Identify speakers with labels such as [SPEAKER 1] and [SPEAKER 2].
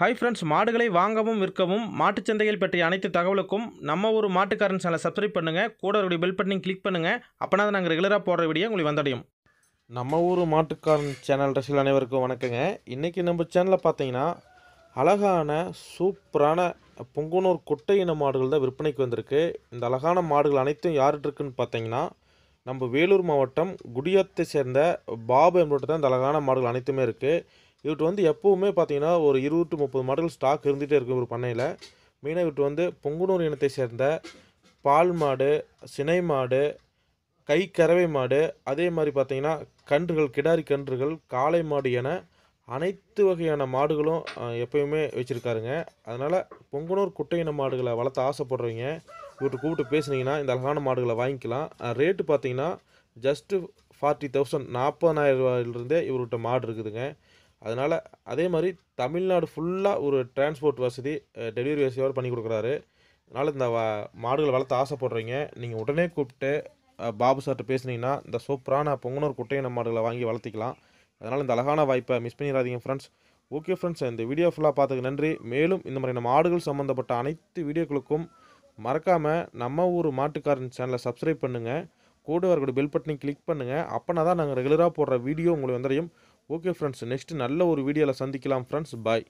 [SPEAKER 1] hi friends மாடுகளை வாங்கவும் விற்கவும் மாட்டுச் சந்தைகள் பற்றிய அனைத்து தகவலுக்கும் நம்ம ஒரு மாட்டுக்காரன் சேனலை சப்ஸ்கிரைப் பண்ணுங்கள் கூட ஒரு பெல் பட்டனையும் கிளிக் பண்ணுங்கள் அப்போனா தான் நாங்கள் ரெகுலராக போடுற வீடியோ உங்களுக்கு வந்தடையும் நம்ம ஊர் மாட்டுக்காரன் சேனல் ரசிகள் அனைவருக்கும் வணக்கங்க இன்றைக்கி நம்ம சேனலில் பார்த்தீங்கன்னா அழகான சூப்பரான பொங்குனூர் குட்டை இன மாடுகள் தான் விற்பனைக்கு வந்திருக்கு இந்த அழகான மாடுகள் அனைத்தும் யார்கிட்ட பார்த்தீங்கன்னா நம்ம வேலூர் மாவட்டம் குடியாத்தை சேர்ந்த பாபு என்பவர்கிட்ட தான் இந்த அழகான மாடுகள் அனைத்துமே இருக்குது இவர்கிட்ட வந்து எப்போவுமே பார்த்தீங்கன்னா ஒரு இருபது முப்பது மாடுகள் ஸ்டாக் இருந்துகிட்டே இருக்கும் ஒரு பண்ணையில் மெயினாக இவர்கிட்ட வந்து பொங்குனூர் இனத்தை சேர்ந்த பால் மாடு சினை மாடு கை கறவை மாடு அதே மாதிரி பார்த்தீங்கன்னா கன்றுகள் கிடாரி கன்றுகள் காளை மாடு என அனைத்து வகையான மாடுகளும் எப்பயுமே வச்சுருக்காருங்க அதனால் குட்டை குட்டையின மாடுகளை வளர்த்த ஆசைப்படுறவங்க இவர்கிட்ட கூப்பிட்டு பேசுனீங்கன்னா இந்த அழகான மாடுகளை வாங்கிக்கலாம் ரேட்டு பார்த்தீங்கன்னா ஜஸ்ட்டு ஃபார்ட்டி தௌசண்ட் நாற்பதாயிரம் ரூபாயிலிருந்தே இவர்கிட்ட மாடு இருக்குதுங்க அதனால் அதே மாதிரி தமிழ்நாடு ஃபுல்லாக ஒரு டிரான்ஸ்போர்ட் வசதி டெலிவரி வசதியோடு பண்ணி கொடுக்குறாரு அதனால் இந்த மாடுகளை வளர்த்து ஆசைப்படுறீங்க நீங்கள் உடனே கூப்பிட்டு பாபு சார்கிட்ட பேசுனீங்கன்னா இந்த சூப்பரான பொங்கனூர் குட்டையின மாடுகளை வாங்கி வளர்த்திக்கலாம் அதனால் இந்த அழகான வாய்ப்பை மிஸ் பண்ணிடாதீங்க ஃப்ரெண்ட்ஸ் ஓகே ஃப்ரெண்ட்ஸ் இந்த வீடியோ ஃபுல்லாக பார்த்துக்கு நன்றி மேலும் இந்த மாதிரி நம்ம சம்மந்தப்பட்ட அனைத்து வீடியோக்களுக்கும் மறக்காமல் நம்ம ஊர் மாட்டுக்காரன் சேனலை சப்ஸ்கிரைப் பண்ணுங்கள் கூட வரக்கூடிய பெல் பட்டனை கிளிக் பண்ணுங்கள் அப்போனா தான் நாங்கள் ரெகுலராக போடுற வீடியோ உங்களுக்கு வந்துடையும் ஓகே ஃப்ரெண்ட்ஸ் நெக்ஸ்ட் நல்ல ஒரு வீடியோவில் சந்திக்கலாம் ஃப்ரெண்ட்ஸ் பாய்